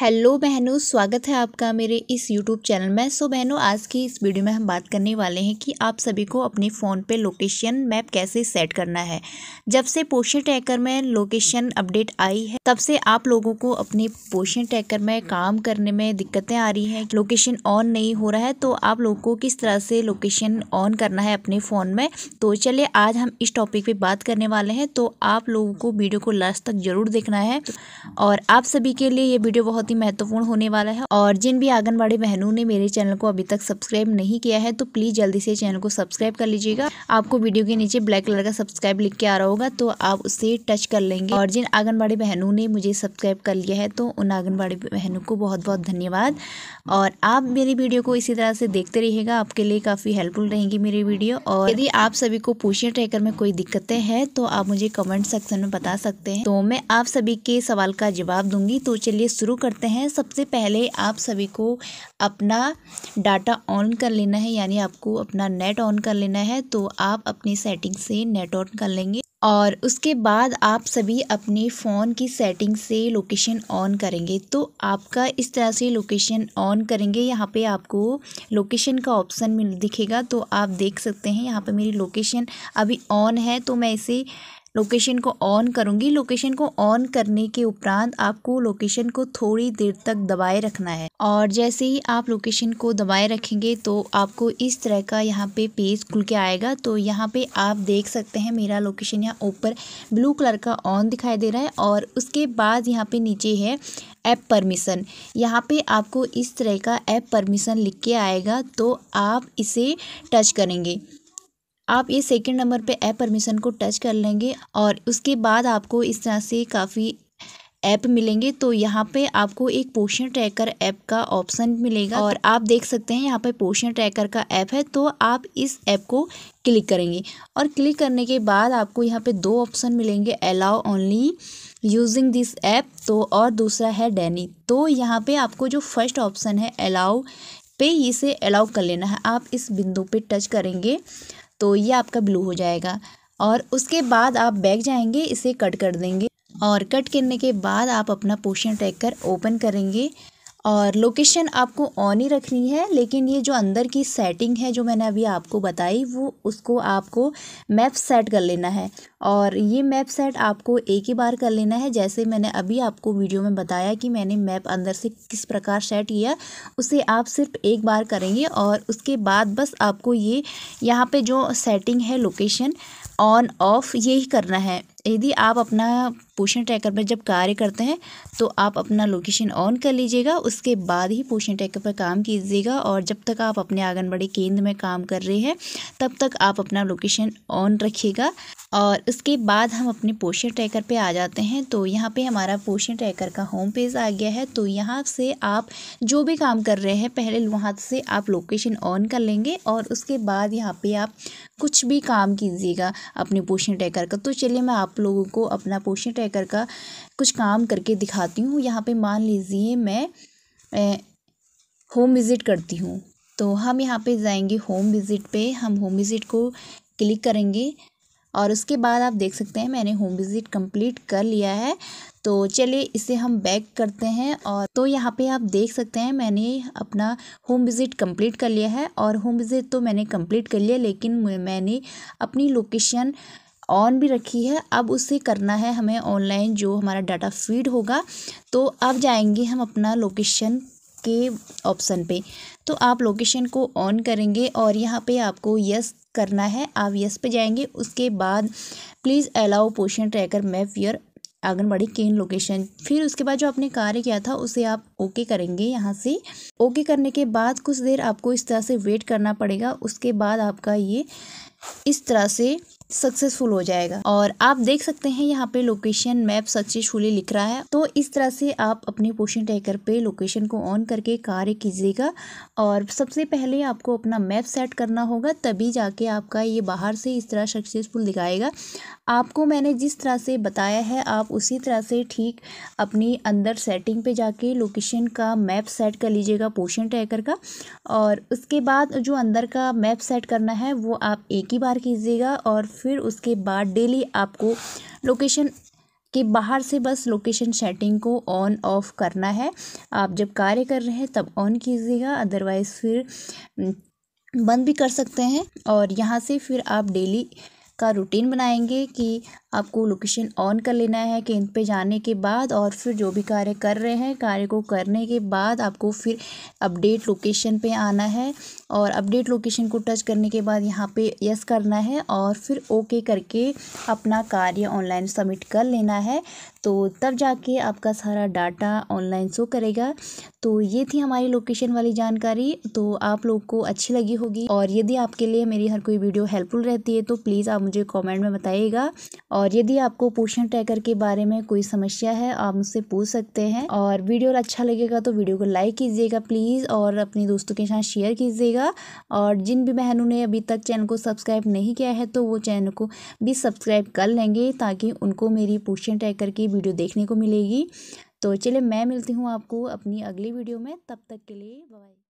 hello बहनों स्वागत है आपका मेरे इस यूट्यूब चैनल में सो बहनों आज की इस वीडियो में हम बात करने वाले हैं कि आप सभी को अपने फ़ोन पे लोकेशन मैप कैसे सेट करना है जब से पोषण ट्रैकर में लोकेशन अपडेट आई है तब से आप लोगों को अपने पोषण ट्रैकर में काम करने में दिक्कतें आ रही हैं लोकेशन ऑन नहीं हो रहा है तो आप लोगों को किस तरह से लोकेशन ऑन करना है अपने फ़ोन में तो चलिए आज हम इस टॉपिक पर बात करने वाले हैं तो आप लोगों को वीडियो को लास्ट तक ज़रूर देखना है और आप सभी के लिए ये वीडियो बहुत बहुत ही महत्वपूर्ण होने वाला है और जिन भी आंगनबाड़ी बहनों ने मेरे चैनल को अभी तक सब्सक्राइब नहीं किया है तो प्लीज़ जल्दी से चैनल को सब्सक्राइब कर लीजिएगा आपको वीडियो के नीचे ब्लैक कलर का सब्सक्राइब लिख के आ रहा होगा तो आप उसे टच कर लेंगे और जिन आंगनबाड़ी बहनों ने मुझे सब्सक्राइब कर लिया है तो उन आंगनबाड़ी बहनों को बहुत बहुत धन्यवाद और आप मेरी वीडियो को इसी तरह से देखते रहिएगा आपके लिए काफ़ी हेल्पफुल रहेंगी मेरी वीडियो और यदि आप सभी को पोषण ट्रैकर में कोई दिक्कतें हैं तो आप मुझे कमेंट सेक्शन में बता सकते हैं तो मैं आप सभी के सवाल का जवाब दूंगी तो चलिए शुरू करते करते हैं सबसे पहले आप सभी को अपना डाटा ऑन कर लेना है यानी आपको अपना नेट ऑन कर लेना है तो आप अपनी सेटिंग से नेट ऑन कर लेंगे और उसके बाद आप सभी अपने फ़ोन की सेटिंग से लोकेशन ऑन करेंगे तो आपका इस तरह से लोकेशन ऑन करेंगे यहाँ पे आपको लोकेशन का ऑप्शन मिल दिखेगा तो आप देख सकते हैं यहाँ पे मेरी लोकेशन अभी ऑन है तो मैं इसे लोकेशन को ऑन करूँगी लोकेशन को ऑन करने के उपरांत आपको लोकेशन को थोड़ी देर तक दबाए रखना है और जैसे ही आप लोकेशन को दबाए रखेंगे तो आपको इस तरह का यहाँ पे पेज खुल के आएगा तो यहाँ पे आप देख सकते हैं मेरा लोकेशन यहाँ ऊपर ब्लू कलर का ऑन दिखाई दे रहा है और उसके बाद यहाँ पे नीचे है ऐप परमिशन यहाँ पे आपको इस तरह का ऐप परमिशन लिख के आएगा तो आप इसे टच करेंगे आप ये सेकंड नंबर पे ऐप परमिशन को टच कर लेंगे और उसके बाद आपको इस तरह से काफ़ी ऐप मिलेंगे तो यहाँ पे आपको एक पोषण ट्रैकर ऐप का ऑप्शन मिलेगा और आप देख सकते हैं यहाँ पे पोषण ट्रैकर का ऐप है तो आप इस ऐप को क्लिक करेंगे और क्लिक करने के बाद आपको यहाँ पे दो ऑप्शन मिलेंगे allow only using this app तो और दूसरा है डैनी तो यहाँ पे आपको जो फर्स्ट ऑप्शन है अलाउ पे इसे अलाउ कर लेना है आप इस बिंदु पर टच करेंगे तो ये आपका ब्लू हो जाएगा और उसके बाद आप बैग जाएंगे इसे कट कर देंगे और कट करने के बाद आप अपना पोशन टैग कर ओपन करेंगे और लोकेशन आपको ऑन ही रखनी है लेकिन ये जो अंदर की सेटिंग है जो मैंने अभी आपको बताई वो उसको आपको मैप सेट कर लेना है और ये मैप सेट आपको एक ही बार कर लेना है जैसे मैंने अभी आपको वीडियो में बताया कि मैंने मैप अंदर से किस प्रकार सेट किया उसे आप सिर्फ एक बार करेंगे और उसके बाद बस आपको ये यहाँ पर जो सेटिंग है लोकेशन ऑन ऑफ यही करना है यदि आप अपना पोषण ट्रैकर पर जब कार्य करते हैं तो आप अपना लोकेशन ऑन कर लीजिएगा उसके बाद ही पोषण ट्रैकर पर काम कीजिएगा और जब तक आप अपने आंगनबाड़ी केंद्र में काम कर रहे हैं तब तक आप अपना लोकेशन ऑन रखिएगा और उसके बाद हम अपने पोषण ट्रैकर पे आ जाते हैं तो यहाँ पे हमारा पोषण ट्रैकर का होम पेज आ गया है तो यहाँ से आप जो भी काम कर रहे हैं पहले वहाँ से आप लोकेशन ऑन कर लेंगे और उसके बाद यहाँ पे आप कुछ भी काम कीजिएगा अपने पोषण ट्रैकर का तो चलिए मैं आप लोगों को अपना पोषण ट्रैकर का कुछ काम करके दिखाती हूँ यहाँ पे मान लीजिए मैं ए, होम विज़िट करती हूँ तो हम यहाँ पे जाएंगे होम विज़िट पे हम होम विज़िट को क्लिक करेंगे और उसके बाद आप देख सकते हैं मैंने होम विज़िट कंप्लीट कर लिया है तो चलिए इसे हम बैक करते हैं और तो यहाँ पे आप देख सकते हैं मैंने अपना होम विज़िट कंप्लीट कर लिया है और होम विज़िट तो मैंने कंप्लीट कर लिया लेकिन मैंने अपनी लोकेशन ऑन भी रखी है अब उसे करना है हमें ऑनलाइन जो हमारा डाटा फीड होगा तो अब जाएंगे हम अपना लोकेशन के ऑप्शन पे तो आप लोकेशन को ऑन करेंगे और यहाँ पे आपको यस करना है आप यस पे जाएंगे उसके बाद please allow Poshan tracker map your anganwadi केन लोकेशन फिर उसके बाद जो आपने कार्य किया था उसे आप ओके करेंगे यहाँ से ओके करने के बाद कुछ देर आपको इस तरह से वेट करना पड़ेगा उसके बाद आपका ये इस तरह से सक्सेसफुल हो जाएगा और आप देख सकते हैं यहाँ पे लोकेशन मैप सक्सेसफुली लिख रहा है तो इस तरह से आप अपने पोशन टैकर पे लोकेशन को ऑन करके कार्य कीजिएगा और सबसे पहले आपको अपना मैप सेट करना होगा तभी जाके आपका ये बाहर से इस तरह सक्सेसफुल दिखाएगा आपको मैंने जिस तरह से बताया है आप उसी तरह से ठीक अपनी अंदर सेटिंग पे जाके लोकेशन का मैप सेट कर लीजिएगा पोशन टैकर का और उसके बाद जो अंदर का मैप सेट करना है वो आप एक ही बार कीजिएगा और फिर उसके बाद डेली आपको लोकेशन के बाहर से बस लोकेशन सेटिंग को ऑन ऑफ करना है आप जब कार्य कर रहे हैं तब ऑन कीजिएगा अदरवाइज़ फिर बंद भी कर सकते हैं और यहाँ से फिर आप डेली का रूटीन बनाएंगे कि आपको लोकेशन ऑन कर लेना है केंद्र पे जाने के बाद और फिर जो भी कार्य कर रहे हैं कार्य को करने के बाद आपको फिर अपडेट लोकेशन पे आना है और अपडेट लोकेशन को टच करने के बाद यहाँ पे यस करना है और फिर ओके करके अपना कार्य ऑनलाइन सबमिट कर लेना है तो तब जाके आपका सारा डाटा ऑनलाइन शो करेगा तो ये थी हमारी लोकेशन वाली जानकारी तो आप लोग को अच्छी लगी होगी और यदि आपके लिए मेरी हर कोई वीडियो हेल्पफुल रहती है तो प्लीज़ आप मुझे कमेंट में बताइएगा और और यदि आपको पोषण ट्रैकर के बारे में कोई समस्या है आप मुझसे पूछ सकते हैं और वीडियो अच्छा लगेगा तो वीडियो को लाइक कीजिएगा प्लीज़ और अपने दोस्तों के साथ शेयर कीजिएगा और जिन भी बहनों ने अभी तक चैनल को सब्सक्राइब नहीं किया है तो वो चैनल को भी सब्सक्राइब कर लेंगे ताकि उनको मेरी पोषण ट्रैकर की वीडियो देखने को मिलेगी तो चलिए मैं मिलती हूँ आपको अपनी अगली वीडियो में तब तक के लिए बाय